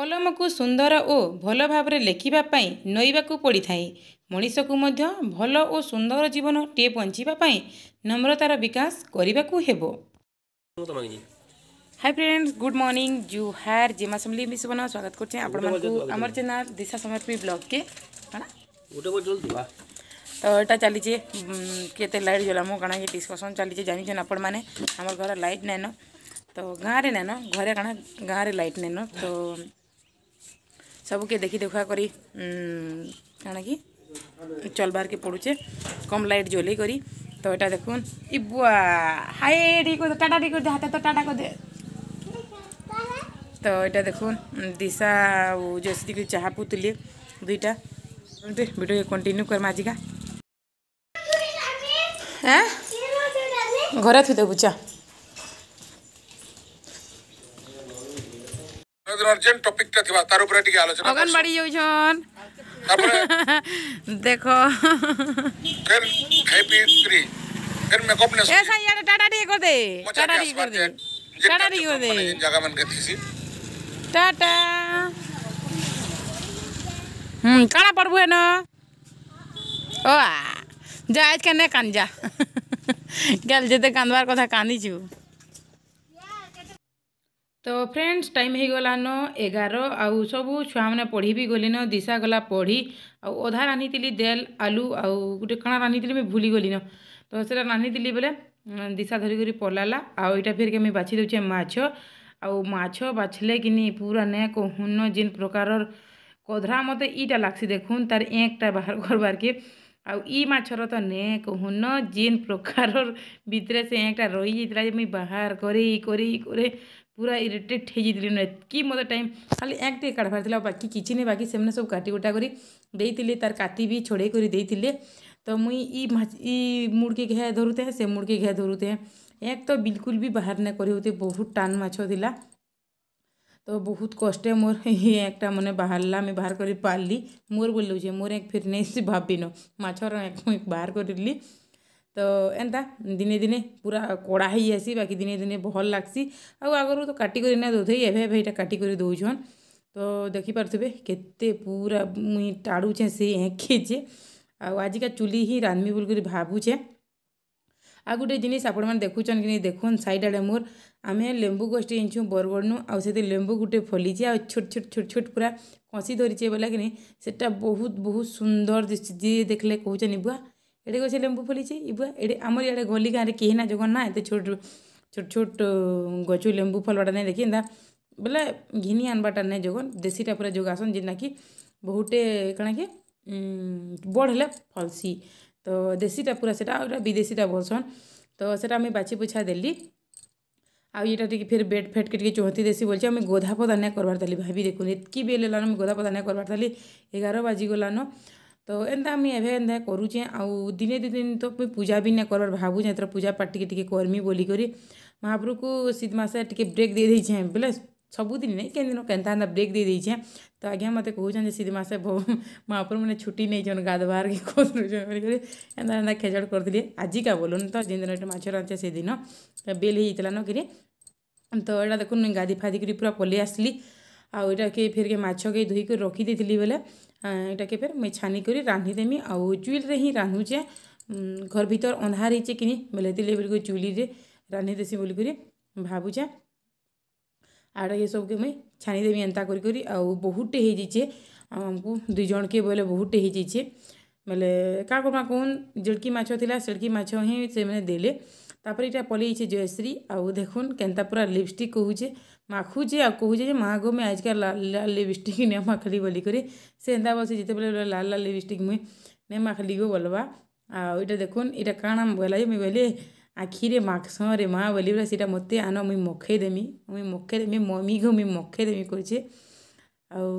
କଲମକୁ ସୁନ୍ଦର ଓ ଭଲ ଭାବରେ ଲେଖିବା ପାଇଁ ନଇବାକୁ ପଡ଼ିଥାଏ ମଣିଷକୁ ମଧ୍ୟ ଭଲ ଓ ସୁନ୍ଦର ଜୀବନଟିଏ ବଞ୍ଚିବା ପାଇଁ ନମ୍ରତାର ବିକାଶ କରିବାକୁ ହେବ ହାଇ ଫ୍ରେଣ୍ଡସ୍ ଗୁଡ୍ ମର୍ଣ୍ଣିଂ ଜୁହାର ଜେମା ସମଲି ବି ସୁବର୍ଣ୍ଣ ସ୍ୱାଗତ କରୁଛେ ଆପଣମାନଙ୍କୁ ଆମର ଚ୍ୟାନେଲ୍ ଦିଶା ସମର୍ପି ବ୍ଲଗ୍କେ ତ ଏଇଟା ଚାଲିଛେ କେତେ ଲାଇଟ୍ ଜଲାମୁ କାଣା କି ଡିସ୍କସନ୍ ଚାଲିଛେ ଜାଣିଛନ୍ ଆପଣମାନେ ଆମର ଘର ଲାଇଟ୍ ନାଇଁନ ତ ଗାଁରେ ନାଇଁନ ଘରେ କାଣା ଗାଁରେ ଲାଇଟ୍ ନାଇଁନ ତ सब हम्म, के देखी देखा कर कण कि चलबार के पड़ुचे कम लाइट जोले करी तो यहाँ देख इ हाय कर टाटा डी कर दे हाथ तो टाटा कर दे तो यहाँ देख दिशा जैसे कि चाह पुतली दुईटा भिड कंटिन्यू कर आजिका हाँ घरे थी देबू तो चा ଅର୍ଜେଣ୍ଟ ଟପିକଟା ଥିବା ତାର ଉପରେ ଟିକେ ଆଲୋଚନା ଅଙ୍ଗନବାଡି ଯାଉଛନ୍ ତାପରେ ଦେଖ ଫେର ହେପି ଥ୍ରୀ ଫେର ମେକଅପ ନେସ ଏ ସାଇ ଇଆଡ଼େ ଟାଟା ଟିକେ କରିଦେ ଟାଟା ଟିକେ କରିଦେ ଟାଟା ଟିକେ କରିଦେ ଜାଗା ମାନକେ ଥିସି ଟାଟା হুম কাড়া পড়বো হেন ও যা আজকে নে কান যা গেল যেতে কান্দবার কথা কান্দিছু তো ଫ୍ରେଣ୍ଡସ୍ ଟାଇମ୍ ହେଇଗଲାନ ଏଗାର ଆଉ ସବୁ ଛୁଆମାନେ ପଢ଼ି ବି ଗଲିନ ଦିଶା ଗଲା ପଢ଼ି ଆଉ ଅଧା ରାନ୍ଧିଥିଲି ଦେଲ୍ ଆଲୁ ଆଉ ଗୋଟେ କାଣା ରାନ୍ଧିଥିଲି ମୁଇଁ ଭୁଲି ଗଲିନ ତ ସେଟା ରାନ୍ଧିଥିଲି ବେଲେ ଦିଶା ଧରିକରି ପଲାଲା ଆଉ ଇଟା ଫେର୍ ମୁଇଁ ବାଛି ଦେଉଛେ ମାଛ ଆଉ ମାଛ ବାଛିଲେ କିନି ପୁରା ନେ କହୁନ ଯେନ୍ ପ୍ରକାରର କଧରା ମୋତେ ଇଟା ଲାଗ୍ସି ଦେଖୁନ୍ ତାର୍ ଏକ୍ଟା ବାହାର କରବାର୍କେ आछर तो ने कहून जेन प्रकार भितर से रही जाता है मुझ बाहर करी करी करे पूरा इरीटेट होती कि मत टाइम खाली टे काढ़ बाकी किसी नहीं बाकी से सब काटिकुटा कर तार का भी छोड़े कर तो मुई ई मुड़ के घेरुते हैं से मुड़ के घे धरुते हैं एक तो बिल्कुल भी बाहर ना करते बहुत टान मछ তো ବହୁତ କଷ୍ଟେ ମୋର ଇଏ ଏକଟା ମାନେ ବାହାରିଲା ମୁଇଁ ବାହାର କରି ପାରିଲି ମୋର ବୋଲୁଛେ ମୋର ଏକ ଫିର୍ ନେଇ ସେ ଭାବିନ ମାଛର ଏକ ମୁଇଁ ବାହାର କରିଲି ତ ଏନ୍ତା ଦିନେ ଦିନେ ପୁରା କଡ଼ା ହେଇଯାଏସି ବାକି ଦିନେ ଦିନେ ଭଲ୍ ଲାଗ୍ସି ଆଉ ଆଗରୁ ତ କାଟିକରି ନା ଦଉଥେଇ ଏବେ ଏବେ ଏଇଟା କାଟିକରି ଦଉଛନ୍ ତ ଦେଖିପାରୁଥିବେ କେତେ ପୁରା ମୁଇଁ ଟାଡ଼ୁଛେ ସେ ଏଙ୍କେଛେ ଆଉ ଆଜିକା ଚୁଲି ହିଁ ରାନ୍ଧମି ବୋଲିକରି ଭାବୁଛେ ଆଉ ଗୋଟେ ଜିନିଷ ଆପଣମାନେ ଦେଖୁଛନ୍ କି ନାଇଁ ଦେଖୁନ୍ ସାଇଡ଼୍ ଆଡ଼େ ମୋର आम लेबू गोष्ठे आनीचु बरगड़ू आउ से लेबू गोटे फलीचे आ छोट छोट छोट छोट पूरा कसी धरीचे बोला कि बहुत बहुत सुंदर जी देखले कहूँ बुआ एटे कैसे लेंबू फलीचे बुआ एटे आम इे गली गाँव में कहीं ना जगह ना ये छोट छोट छोट गचु लेबू फलवाटा नहीं देखिए बोले घिनी आनवाटा नहीं जगह देसीटा पूरा जो आसन जेना कि बहुत कण कि बढ़ला फलसी तो देसीटा पूरा से विदेशीटा बोलसन तो सैटा मुझे बाछी पोछा देली आउ ये टी फिर बेड फेट के टी चौंती देसी बोलिए मैं गोधा पदा नहीं करवार ताली भाभी देखो इतकी बेल है मैं गोधा पदा नहीं करवार ताली एगार बाजिगलान तो एंता मुझे एवं एंता करुचे आउ दिने दु दिन तो मुझे पूजा भी नहीं करवार भावुँ पूजा पाठ के करमी बोलिकी महाप्रभु को शीत ब्रेक दे दे बोले सबुदिन नहीं कहीं दिन कहता है ब्रेक दे दीछे तो आज्ञा मत कौन सीधे मैसे महापुर मैंने छुट्टी नहीं चुन गाधवार एंता खेचड़ कर दिए आजिका बोलून तो जिन दिन मैंने से दिन बेल हो न कि तो ये देख गाधी फाधी कर पूरा पलि आसली आईटा के फिर के मछ के धोकर रखी थी बोले ये फिर मुझे छानी कर रांधिदेमी आउ चुईल हिं रांधुचे घर भितर अंधार होचे कि बेले बिल्कुल चूली रे देसी बोलकर भावुचे आर ये सब के मुई छानीदेवी एंता कर बहुटे हो जाइए आमको दुईज के बोले बहुत हो जाइए बोले क्या कमा कौन जेड़की मछ था सेड़की मछ हिं से मैंने तापर इटा पलिचे जयश्री आउ देख के पूरा लिपस्टिक कहूचे माखुचे आ कहे माँ गो मैं आजकल लाल लाल लिपस्टिक न माखली बोलिकी से एंता बस जिते बोले लाल लाल लिपस्टिक मुई नहीं माखली गो बोलवा आईटा देखुन यहाँ का बोला मुझे बोली ଆଖିରେ ମାଖ୍ସଁରେ ମା' ବୋଲି ପୁରା ସେଟା ମୋତେ ଆନ ମୁଇଁ ମଖେଇ ଦେମି ମୁଇଁ ମଖେଇ ଦେମି ମମିକୁ ମୁଇଁ ମଖେଇ ଦେମି କହୁଛେ ଆଉ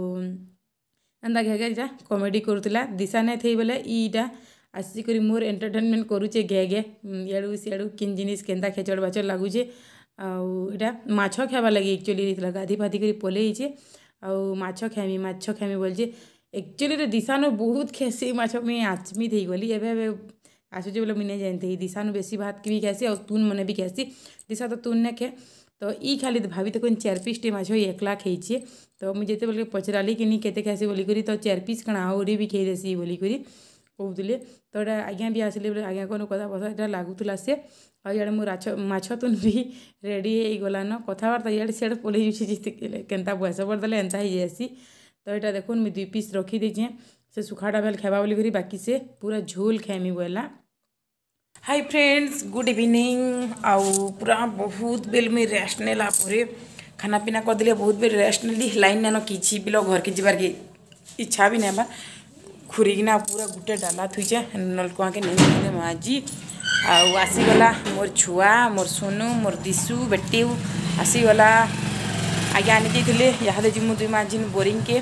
ଏନ୍ତା ଘେ ଘେ ଇଟା କମେଡ଼ି କରୁଥିଲା ଦିଶା ନାଇଁ ଥାଇ ବେଲେ ଇଟା ଆସିକରି ମୋର ଏଣ୍ଟରଟେନମେଣ୍ଟ କରୁଛେ ଘେ ଘେ ଇଆଡ଼ୁ ସିଆଡ଼ୁ କିନ୍ ଜିନିଷ୍ କେନ୍ତା ଖେଚଡ଼ ବାଚଡ଼ ଲାଗୁଛେ ଆଉ ଇଟା ମାଛ ଖାଏବାର୍ ଲାଗି ଏକ୍ଚୁଆଲି ହେଇଥିଲା ଗାଧି ଫାଧି କରି ପଲେଇଛେ ଆଉ ମାଛ ଖାଏମି ମାଛ ଖାଏମି ବୋଲଛେ ଏକ୍ଚୁଆଲିରେ ଦିଶାନୁ ବହୁତ ଖେସି ମାଛ ମୁଇଁ ଆଚମିତ ହେଇଗଲି ଏବେ ଏବେ आसू बोले मुझे जानते ही दिशा बेसी भात की भी खासी और तुन मैंने भी खासी दिशा तो तुन ने खे तो ଇ ଖାଲି ଭାବି ତାକୁ ଚାରି ପିସ୍ଟେ ମାଛ ଏକଲା ଖାଇଛେ ତ ମୁଇଁ ଯେତେବେଳେ ପଚରାଲି କିନି କେତେ ଖାଇସି ବୋଲିକରି ତ ଚାରି ପିସ୍ କାଣା ଆହୁରି ବି ଖାଇଦେସି ବୋଲିକରି କହୁଥିଲେ ତ ଏଇଟା ଆଜ୍ଞା ବି ଆସିଲେ ବୋଲେ ଆଜ୍ଞା କ'ଣ କଥା ବଥା ଏଇଟା ଲାଗୁଥିଲା ସେ ଆଉ ଇଆଡ଼େ ମୁଁ ମାଛ ମାଛ ତୁନ୍ ବି ରେଡ଼ି ହେଇଗଲାନ କଥାବାର୍ତ୍ତା ଇଆଡ଼େ ସିଆଡ଼େ ପଲେଇ ଯାଉଛି କେନ୍ତା ପଇସା ପଡ଼ିଦେଲେ ଏନ୍ତା ହେଇଯାଏସି ତ ଏଇଟା ଦେଖୁନ୍ ମୁଇଁ ଦୁଇ ପିସ୍ ରଖିଦେଇଛେଁ ସେ ସୁଖାଟା ବେଲ୍ ଖାଇବା ବୋଲିକରି ବାକି ସେ ପୁରା ଝୋଲ୍ ଖାଇମି ବୋଇଲା ହାଇ ଫ୍ରେଣ୍ଡସ୍ ଗୁଡ଼୍ ଇଭିନିଂ ଆଉ ପୁରା ବହୁତ ବେଲ୍ ମୁଇଁ ରେଷ୍ଟ ନେଲା ପରେ ଖାନାପିନା କରିଦେଲେ ବହୁତ ବେଲ୍ ରେଷ୍ଟ ନେଲି ଲାଇନ୍ ନେନ କିଛି ବିଲ ଘରକେ ଯିବାର୍କେ ଇଚ୍ଛା ବି ନେବା ଖୁରିକିନା ପୁରା ଗୁଟେ ଡାଲା ଥୁଇଛେ ନଲକୁଆକେ ନେଇଥିଲେ ମାଜି ଆଉ ଆସିଗଲା ମୋର ଛୁଆ ମୋର ସୋନୁ ମୋର ଦିଶୁ ବେଟିଉ ଆସିଗଲା ଆଜ୍ଞା ଆଣିଦେଇଥିଲେ ଇହାଦେ ଯିମୁ ଦୁଇ ମାଝିନ୍ ବୋରିଂକେ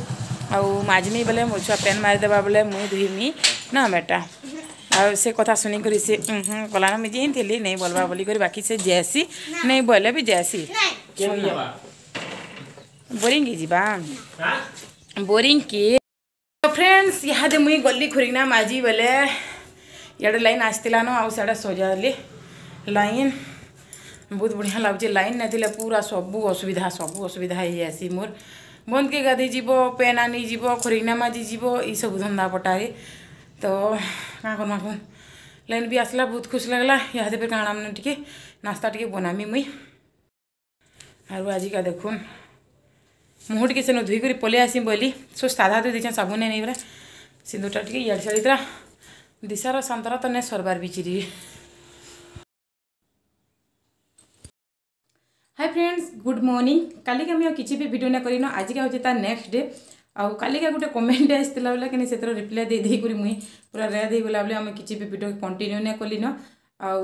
आजमी बोले मो छुआ पेन मारिदे बोले मुझे धोमी ना बेटा आ से कथा सुनकर से कलान मुझे थी नहीं बोलवा बोलकर बाकी से जैसी नहीं बोले भी जैसी बोरींग बोरींग फ्रेंड्स यहाँ मुई गली खुरीना माजी बोले इटे लाइन आसान आड़े सजाली लाइन बहुत बढ़िया लगे लाइन ना पूरा सब असुविधा सब असुविधा हो जाएसी मोर बंद के गाधी जीव पेन आनी जीव खरीना माजी जीव ई सब धंदा पटारे तो क्या कर लाइन भी आसला बहुत खुश लगला यहाँ पर कहना टे नास्ता टी बनामी मुई आर आज का देख मुह टे से धोईक पलै आसमी बोली सो साधा धो दीछे सबुन नहीं पूरा सिंधुटा टे इड़ दिशार सतर तो नहीं सरबार भी चिरी हाय फ्रेंड्स गुड मॉर्निंग कालिका मुझे किसी भी भिड ना करन आजिका हूँ तार नेक्स्ट डे आउ कालिका गोटे कमेंट आसला बोले कि से देकर मुई पूरा रेड होगा बोले आम किसी भी भिड कंटिन्यू ना कल आउ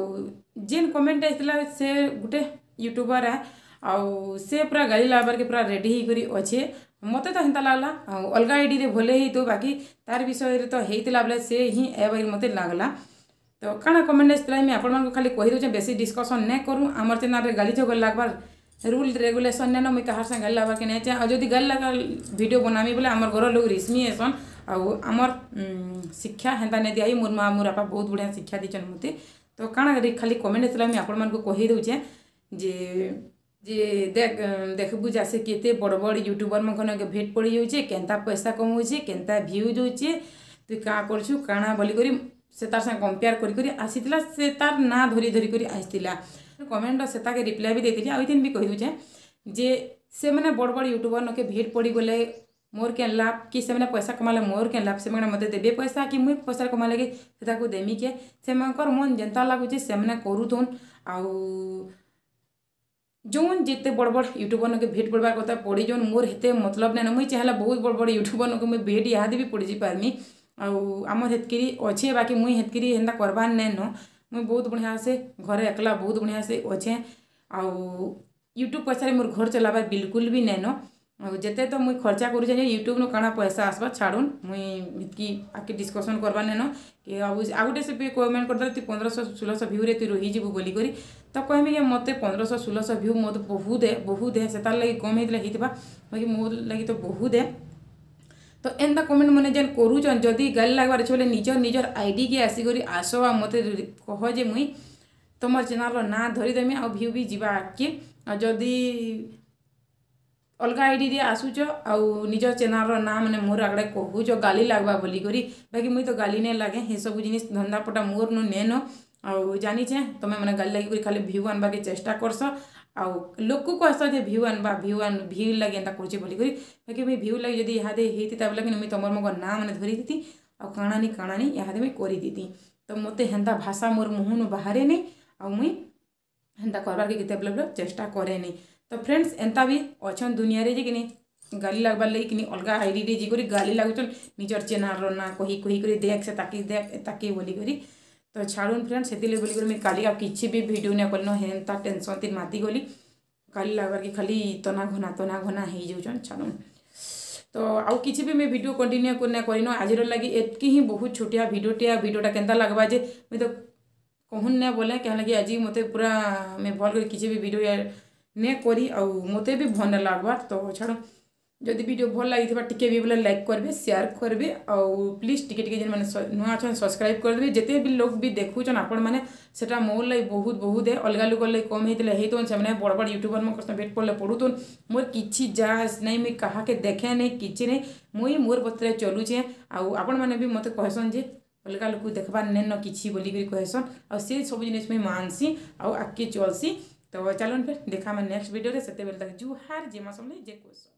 जेन कमेंट आसला से गोटे यूट्यूबर है आउ से पूरा गाली लाबार पूरा रेडी अच्छे मत तो हेन्ता लगला अलग आईडी भले ही तो बाकी तार विषय तो होता बोले से ही ए मत लगला तो कण कमेंट आई आपको खाली कही दूचे बेस डिस्कसन ना करूँ आम चेनाल गाली झगड़ लगभग रूल रेगुलेसन ने मुझे कहार साथ गाली लगभग नहीं चाहे जदि गाली लगा भिड बनामी बोले आम घर लोग रिश्मी एसन आम शिक्षा हेन्ता नहीं दिया मोर माँ मोर बापा बहुत बढ़िया शिक्षा दीचन मोदी तो कण खाली कमेंट आई आपको कही दूचे जे जे देख देखू जैसे कि बड़ बड़ यूट्यूबर मैं भेट पड़ जाऊे के पैसा कमाऊे के भ्यूज हो तु क्या करा बोलिकी से तार सा कंपेयर कर आसला से तार ना धरी धरी आ कमेंट से ताके रिप्लाई भी देती आईदिन भी कही दूचे जे से मैंने बड़ बड़ यूट्यूबर के भेट पड़ी गले मोर के लाभ कि से मैंने पैसा कमाले मोर के लाभ से मैंने मतलब देवे पैसा कि मुई पैसा कमाले कि देमी के से मर मन जेनता लगुचे से मैंने करूथन आउ जो जिते बड़ बड़ यूट्यूबर नके भेट पड़वा कथा पड़ी जो मोर हेत मतलब नैन ना मुझे बहुत बड़ बड़ यूट्यूबर नके मुझे भेट याद भी पड़ी पार्मी आमर हेतकी अच्छे बाकी मुई हेतकी हेन्ता करवा नैन मुई बहुत बढ़िया से घर एकला बहुत बढ़िया से अच्छे आउ यूट्यूब पैसा मोर घर चलावार बिलकुल भी नैन जिते तो मुई खर्चा कर यूट्यूब ना काणा पैसा आसवा छाड़ून मुई इतकी आगे डिस्कसन करवा नैन कि आउ गए से भी कमेंट करदे तु पंद्रह षोलश भ्यू रे तु रही बोलिक तो कहमी कि मत पंद्रह षोलश भ्यू मत बहुत है बहुत है से लगे कम होता है मोर लगी तो बहुत है तो एनता कमेंट मैंने जेन करुचन जदि गाल लगवार अच्छे निजर निजर आई डी के आसिकी आस आ मत कह जे मुई तुम चेल ना धरीदेमी आउ भी जावा आगे जदि अलग आई डी आसुच आउ निज चेल ना मैंने मोर आगे कहूच गाली लगवा बोलिकी बाकी मुई तो गाली नहीं लगे ये सब जिन धंदापटा मोर नु ने नो आ जानी तुम्हें मैंने गाली लगे खाली भ्यू आनबाके चेस्टा करस आउ लोक को आस भ्यू आन भ्यू आन भ्यू लगे एंता बोल कर मुझे भ्यू लगे जी यहाँ होती बोले कि मुझे तुम ना मैंने धरी देती आउ काणानी काणानी यहाँ मुझे करती तो मत हेन्ता भाषा मोर मुहन बाहर नहीं आउ मुई हेन्ता करवा के चेषा करे नहीं तो फ्रेंड्स एंता भी अच्छे दुनिया जी कि गाली लगवार लगे कि अलग आईडी जी गाली लगुचन निजर चेनार ना कही कही देख से ताकि देख ताकि बोलिकी तो छाड़ फ्रेंड से बोलिए मुझे काली आ किसी भी भिड नहीं कल हेन्ता टेनसन तीन मतिगली कल लगभग कि खाली तना घना तना घना हो जाऊन छाड़ तो आउ कि भी मैं भिड कंटिन्यू कर आज लगे एतक ही बहुत छोटिया भिडटिया भिडटा के लगवा जे मुझे तो कहून ना बोले क्या लगे आज मत पूरा मैं भल कर किसी भी भिड नहीं करी मत भी भल लगवा तो छाड़ जदि भिड भल लगे टीके लाइक करेंगे सेयार करेंगे आउ प्लीज टी जेन मैंने नुआ अच्छे सब्सक्राइब करदे जिते भी लोग भी देखुन आपण मैंने सेटा मोर लगे बहुत बहुत है अलग लोक लगे कम होते होतन से बड़ बड़ यूट्यूबर मो कष्ट भेट पड़े पढ़ुन मोर किसी जा नहीं मुई क्या देखे नहीं किसी नहीं मुई मोर पत्र चलुचे आपण मैंने भी मत कहसन जे अलग लोक देखबार न किसी बोलिक कहसन आ सब जिन मानसी आउ आगे चलसी तो चलन फिर देखा मैं नेक्स्ट भिडियो से जोहार जेमा समले जे क्वेश्चन